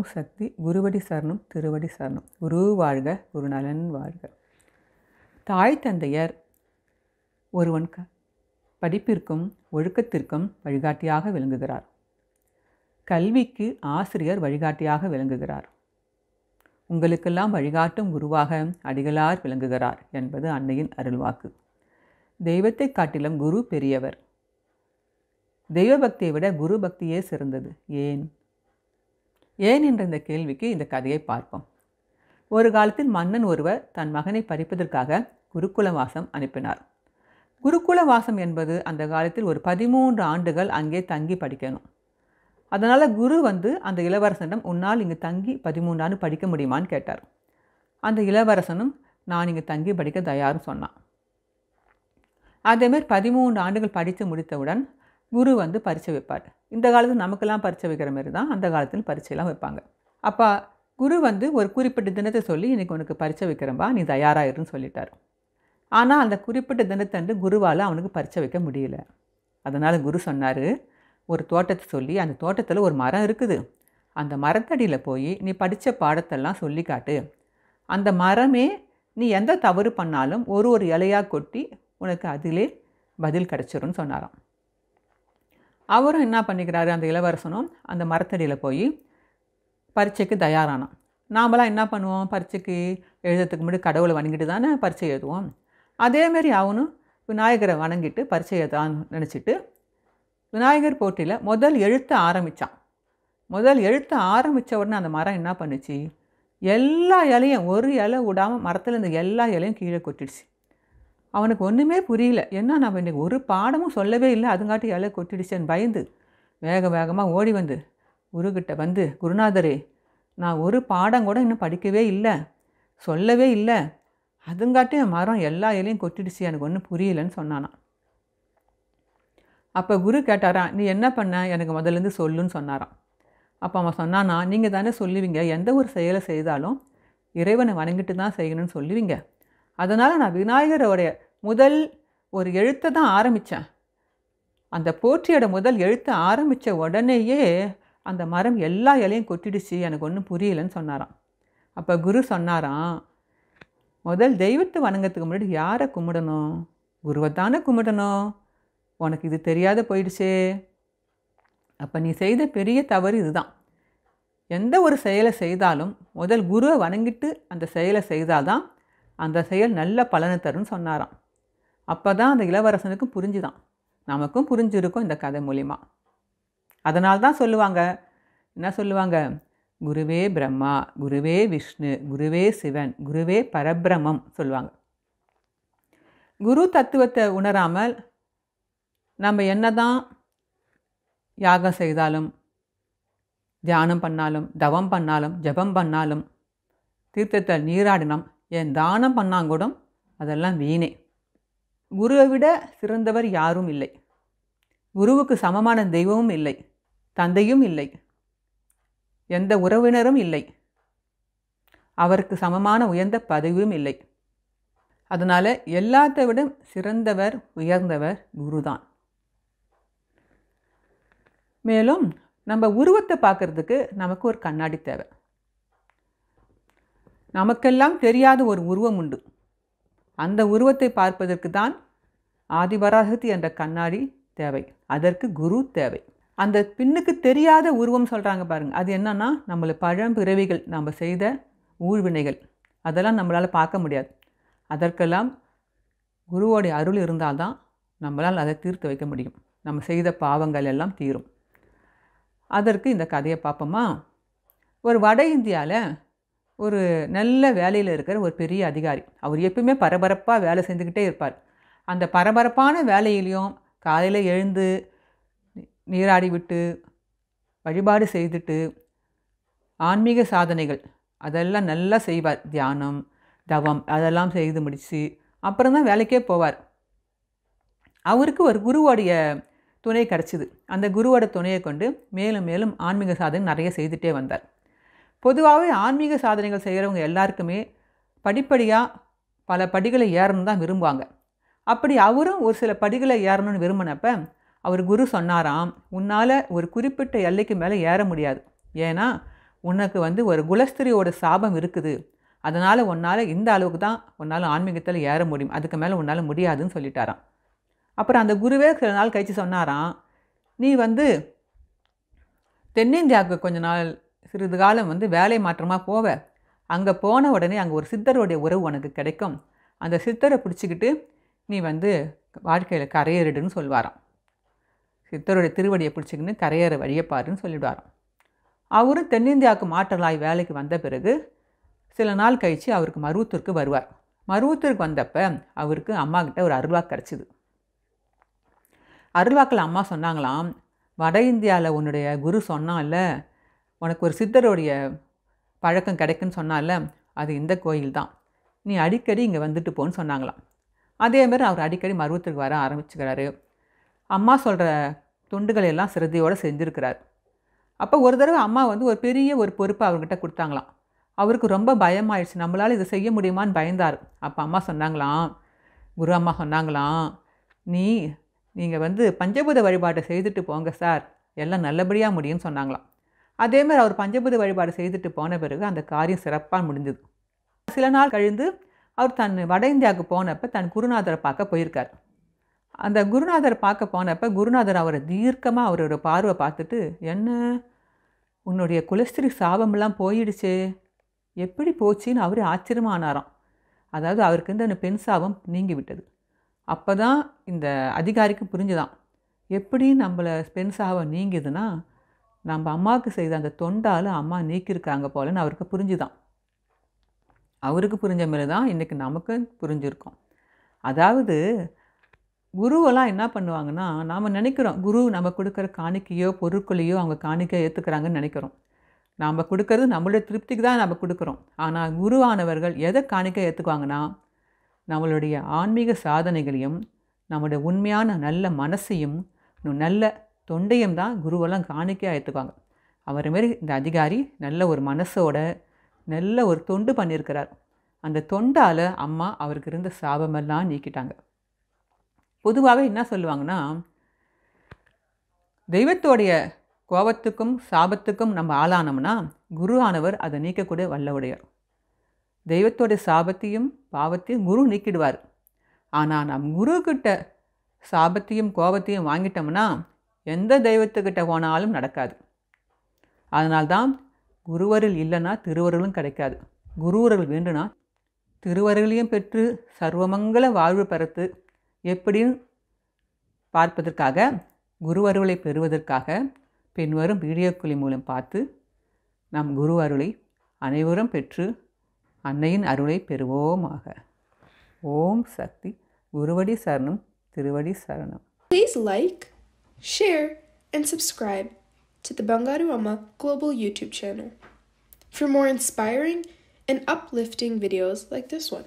ஓம் சக்தி குருவடி சரணம் திருவடி சரணம் குரு வாழ்க குருநலன் வாழ்க தாய் தந்தையர் ஒருவன் க படிப்பிற்கும் ஒழுக்கத்திற்கும் வழிகாட்டியாக விளங்குகிறார் கல்விக்கு ஆசிரியர் வழிகாட்டியாக விளங்குகிறார் உங்களுக்கெல்லாம் வழிகாட்டும் குருவாக அடிகளார் விளங்குகிறார் என்பது அன்னையின் அருள்வாக்கு தெய்வத்தை காட்டிலும் குரு பெரியவர் தெய்வ பக்தியை விட குரு பக்தியே சிறந்தது ஏன் ஏன் என்ற இந்த கேள்விக்கு இந்த கதையை பார்ப்போம் ஒரு காலத்தில் மன்னன் ஒருவர் தன் மகனை படிப்பதற்காக குருகுல வாசம் அனுப்பினார் குருகுல வாசம் என்பது அந்த காலத்தில் ஒரு பதிமூன்று ஆண்டுகள் அங்கே தங்கி படிக்கணும் அதனால் குரு வந்து அந்த இளவரசனிடம் உன்னால் இங்கே தங்கி பதிமூன்று ஆண்டு படிக்க முடியுமான்னு கேட்டார் அந்த இளவரசனும் நான் இங்கே தங்கி படிக்க தயார்னு சொன்னான் அதேமாரி பதிமூன்று ஆண்டுகள் படித்து முடித்தவுடன் குரு வந்து பரிசு வைப்பார் இந்த காலத்தில் நமக்கெல்லாம் பரிச்சை வைக்கிற மாதிரி தான் அந்த காலத்தில் பரிச்சையெல்லாம் வைப்பாங்க அப்போ குரு வந்து ஒரு குறிப்பிட்ட தினத்தை சொல்லி இன்றைக்கி உனக்கு பரிச்சை வைக்கிறம்பா நீ தயாராகிருன்னு சொல்லிட்டார் ஆனால் அந்த குறிப்பிட்ட தினத்தன்று குருவால் அவனுக்கு பரிச்சை வைக்க முடியல அதனால் குரு சொன்னார் ஒரு தோட்டத்தை சொல்லி அந்த தோட்டத்தில் ஒரு மரம் இருக்குது அந்த மரத்தடியில் போய் நீ படித்த பாடத்தெல்லாம் சொல்லி காட்டு அந்த மரமே நீ எந்த தவறு பண்ணாலும் ஒரு ஒரு இலையாக கொட்டி உனக்கு அதிலே பதில் கிடச்சிரும்னு சொன்னாராம் அவரும் என்ன பண்ணிக்கிறாரு அந்த இளவரசனும் அந்த மரத்தடியில் போய் பரீட்சைக்கு தயாரானான் நாமெல்லாம் என்ன பண்ணுவோம் பரீட்சைக்கு எழுதுறதுக்கு முன்னாடி கடவுளை வணங்கிட்டு தானே பரீட்சை எழுதுவோம் அதேமாரி அவனும் விநாயகரை வணங்கிட்டு பரீட்சை எழுதான்னு நினச்சிட்டு விநாயகர் போட்டியில் முதல் எழுத்த ஆரம்பித்தான் முதல் எழுத்த ஆரம்பித்த உடனே அந்த மரம் என்ன பண்ணுச்சு எல்லா இலையும் ஒரு இலை விடாமல் மரத்தில் இருந்த எல்லா இலையும் கீழே கொட்டிடுச்சு அவனுக்கு ஒன்றுமே புரியல ஏன்னா நம்ம இன்றைக்கி ஒரு பாடமும் சொல்லவே இல்லை அதுங்காட்டி இலை கொட்டிடுச்சேன்னு பயந்து வேக வேகமாக ஓடி வந்து குருக்கிட்ட வந்து குருநாதரே நான் ஒரு பாடம் கூட இன்னும் படிக்கவே இல்லை சொல்லவே இல்லை அதுங்காட்டி மரம் எல்லா இலையும் கொட்டிடுச்சு எனக்கு ஒன்றும் புரியலன்னு சொன்னானான் அப்போ குரு கேட்டாரா நீ என்ன பண்ண எனக்கு முதல்லேருந்து சொல்லுன்னு சொன்னாரான் அப்போ அவன் சொன்னானா நீங்கள் தானே சொல்லுவீங்க எந்த ஒரு செயலை செய்தாலும் இறைவனை வணங்கிட்டு தான் செய்யணும்னு சொல்லுவீங்க அதனால் நான் விநாயகரோடைய முதல் ஒரு எழுத்தை தான் ஆரம்பித்தேன் அந்த போற்றியோட முதல் எழுத்து ஆரம்பித்த உடனேயே அந்த மரம் எல்லா இலையும் கொட்டிடுச்சு எனக்கு ஒன்றும் புரியலன்னு சொன்னாராம் அப்போ குரு சொன்னாராம் முதல் தெய்வத்தை வணங்கத்துக்கு முன்னாடி யாரை கும்பிடணும் குருவை தானே கும்பிடணும் உனக்கு இது தெரியாத போயிடுச்சே அப்போ நீ செய்த பெரிய தவறு இதுதான் எந்த ஒரு செயலை செய்தாலும் முதல் குருவை வணங்கிட்டு அந்த செயலை செய்தால் தான் அந்த செயல் நல்ல பலனை தரும்னு சொன்னாராம் அப்போ தான் அந்த இளவரசனுக்கு புரிஞ்சுதான் நமக்கும் புரிஞ்சிருக்கும் இந்த கதை மூலிமா அதனால்தான் சொல்லுவாங்க என்ன சொல்லுவாங்க குருவே பிரம்மா குருவே விஷ்ணு குருவே சிவன் குருவே பரபிரமம் சொல்லுவாங்க குரு தத்துவத்தை உணராமல் நம்ம என்ன தான் யாகம் செய்தாலும் தியானம் பண்ணாலும் தவம் பண்ணாலும் ஜபம் பண்ணாலும் தீர்த்தத்தை நீராடினோம் என் தானம் பண்ணாங்கூடம் அதெல்லாம் வீணே குருவை விட சிறந்தவர் யாரும் இல்லை குருவுக்கு சமமான தெய்வமும் இல்லை தந்தையும் இல்லை எந்த உறவினரும் இல்லை அவருக்கு சமமான உயர்ந்த பதவியும் இல்லை அதனால் எல்லாத்தை விட சிறந்தவர் உயர்ந்தவர் குருதான் மேலும் நம்ம உருவத்தை பார்க்குறதுக்கு நமக்கு ஒரு கண்ணாடி தேவை நமக்கெல்லாம் தெரியாத ஒரு உருவம் உண்டு அந்த உருவத்தை பார்ப்பதற்கு தான் ஆதிபராசக்தி என்ற கண்ணாடி தேவை அதற்கு குரு தேவை அந்த பின்னுக்கு தெரியாத உருவம் சொல்கிறாங்க பாருங்கள் அது என்னென்னா நம்மளை பழம்பிறவிகள் நம்ம செய்த ஊழ்வினைகள் அதெல்லாம் நம்மளால் பார்க்க முடியாது அதற்கெல்லாம் குருவோடைய அருள் இருந்தால் தான் நம்மளால் அதை தீர்த்து வைக்க முடியும் நம்ம செய்த பாவங்கள் எல்லாம் தீரும் அதற்கு இந்த கதையை பார்ப்போமா ஒரு வட இந்தியாவில் ஒரு நல்ல வேலையில் இருக்கிற ஒரு பெரிய அதிகாரி அவர் எப்பயுமே பரபரப்பாக வேலை செஞ்சுக்கிட்டே இருப்பார் அந்த பரபரப்பான வேலையிலையும் காலையில் எழுந்து நீராடி விட்டு வழிபாடு செய்துட்டு ஆன்மீக சாதனைகள் அதெல்லாம் நல்லா செய்வார் தியானம் தவம் அதெல்லாம் செய்து முடித்து அப்புறம் தான் வேலைக்கே போவார் அவருக்கு ஒரு குருவோடைய துணை கிடச்சிது அந்த குருவோட துணையை கொண்டு மேலும் மேலும் ஆன்மீக சாதனை நிறைய செய்துகிட்டே வந்தார் பொதுவாகவே ஆன்மீக சாதனைகள் செய்கிறவங்க எல்லாருக்குமே படிப்படியாக பல படிகளை ஏறணும் தான் விரும்புவாங்க அப்படி அவரும் ஒரு சில படிகளை ஏறணும்னு விரும்பினப்ப அவர் குரு சொன்னாராம் உன்னால் ஒரு குறிப்பிட்ட எல்லைக்கு மேலே ஏற முடியாது ஏன்னா உனக்கு வந்து ஒரு குலஸ்திரியோட சாபம் இருக்குது அதனால் உன்னால் இந்த அளவுக்கு தான் உன்னால் ஆன்மீகத்தில் ஏற முடியும் அதுக்கு மேலே உன்னால் முடியாதுன்னு சொல்லிட்டாராம் அப்புறம் அந்த குருவே சில நாள் கழித்து சொன்னாராம் நீ வந்து தென்னிந்தியாவுக்கு கொஞ்ச நாள் சிறிது காலம் வந்து வேலை மாற்றமாக போவ அங்கே போன உடனே அங்கே ஒரு சித்தருடைய உறவு உனக்கு கிடைக்கும் அந்த சித்தரை பிடிச்சிக்கிட்டு நீ வந்து வாழ்க்கையில் கரையேறிடுன்னு சொல்வாராம் சித்தருடைய திருவடியை பிடிச்சிக்கின்னு கரையேற வழியப்பாருன்னு சொல்லிவிடுவாராம் அவரும் தென்னிந்தியாவுக்கு மாற்றலாய் வேலைக்கு வந்த பிறகு சில நாள் கழித்து அவருக்கு மருவத்தூருக்கு வருவார் மருவத்தூருக்கு வந்தப்போ அவருக்கு அம்மாக்கிட்ட ஒரு அருள்வாக்கு கிடச்சிது அருள்வாக்கில் அம்மா சொன்னாங்களாம் வட இந்தியாவில் உன்னுடைய குரு சொன்னான்ல உனக்கு ஒரு சித்தருடைய பழக்கம் கிடைக்குன்னு சொன்னால அது இந்த கோயில் தான் நீ அடிக்கடி இங்கே வந்துட்டு போன்னு சொன்னாங்களாம் அதேமாரி அவர் அடிக்கடி மருவத்துக்கு வர ஆரம்பிச்சுக்கிறாரு அம்மா சொல்கிற துண்டுகள் எல்லாம் சிரத்தையோடு செஞ்சுருக்கிறார் அப்போ ஒரு தடவை அம்மா வந்து ஒரு பெரிய ஒரு பொறுப்பை அவர்கிட்ட கொடுத்தாங்களாம் அவருக்கு ரொம்ப பயமாயிடுச்சு நம்மளால் இதை செய்ய முடியுமான்னு பயந்தார் அப்போ அம்மா சொன்னாங்களாம் குரு அம்மா சொன்னாங்களாம் நீ நீங்கள் வந்து பஞ்சபூத வழிபாட்டை செய்துட்டு போங்க சார் எல்லாம் நல்லபடியாக முடியும்னு சொன்னாங்களாம் அதே மாதிரி அவர் பஞ்சபூத வழிபாடு செய்துட்டு போன பிறகு அந்த காரியம் சிறப்பாக முடிஞ்சது சில நாள் கழிந்து அவர் தன் வட இந்தியாவுக்கு போனப்போ தன் குருநாதரை பார்க்க போயிருக்கார் அந்த குருநாதர் பார்க்க போனப்போ குருநாதர் அவரை தீர்க்கமாக அவரோட பார்வை பார்த்துட்டு என்ன உன்னுடைய குலஸ்திரி சாபம்லாம் போயிடுச்சு எப்படி போச்சுன்னு அவர் ஆச்சரியமானாராம் அதாவது அவருக்கு இந்த பெண் சாபம் நீங்கி விட்டது அப்போ தான் இந்த அதிகாரிக்கு புரிஞ்சுதான் எப்படி நம்மளை பெண் சாபம் நீங்குதுன்னா நம்ம அம்மாவுக்கு செய்த அந்த தொண்டால் அம்மா நீக்கியிருக்காங்க போலன்னு அவருக்கு புரிஞ்சுதான் அவருக்கு புரிஞ்ச மாரி தான் இன்றைக்கி நமக்கு புரிஞ்சிருக்கோம் அதாவது குருவெல்லாம் என்ன பண்ணுவாங்கன்னா நாம் நினைக்கிறோம் குரு நம்ம கொடுக்குற காணிக்கையோ பொருட்களையோ அவங்க காணிக்கையோ ஏற்றுக்கிறாங்கன்னு நினைக்கிறோம் நாம் கொடுக்கறது நம்மளுடைய திருப்திக்கு தான் நம்ம கொடுக்குறோம் ஆனால் குருவானவர்கள் எதை காணிக்கை ஏற்றுக்குவாங்கன்னா நம்மளுடைய ஆன்மீக சாதனைகளையும் நம்மளுடைய உண்மையான நல்ல மனசையும் நல்ல தொண்டையும் தான் குருவெல்லாம் காணிக்கையாக எடுத்துக்குவாங்க அவர் மாரி இந்த அதிகாரி நல்ல ஒரு மனசோட நல்ல ஒரு தொண்டு பண்ணியிருக்கிறார் அந்த தொண்டால் அம்மா அவருக்கு இருந்த சாபமெல்லாம் நீக்கிட்டாங்க பொதுவாகவே என்ன சொல்லுவாங்கன்னா தெய்வத்தோடைய கோபத்துக்கும் சாபத்துக்கும் நம்ம ஆளானோம்னா குரு ஆனவர் அதை நீக்கக்கூடிய வல்லவுடையார் தெய்வத்தோடைய சாபத்தையும் பாவத்தையும் குரு நீக்கிடுவார் ஆனால் நம் குருக்கிட்ட சாபத்தையும் கோபத்தையும் வாங்கிட்டோம்னா எந்த தெய்வத்துக்கிட்ட போனாலும் நடக்காது அதனால்தான் குருவரில் இல்லைன்னா திருவருளும் கிடைக்காது குருவருள் வேண்டுனா திருவருளையும் பெற்று சர்வமங்கல வாழ்வு பெறத்து எப்படின்னு பார்ப்பதற்காக குருவருளை பெறுவதற்காக பின்வரும் குழி மூலம் பார்த்து நம் குரு அருளை அனைவரும் பெற்று அன்னையின் அருளை பெறுவோமாக ஓம் சக்தி குருவடி சரணம் திருவடி சரணம் please like share, and subscribe to the Bangaruama Global YouTube channel for more inspiring and uplifting videos like this one.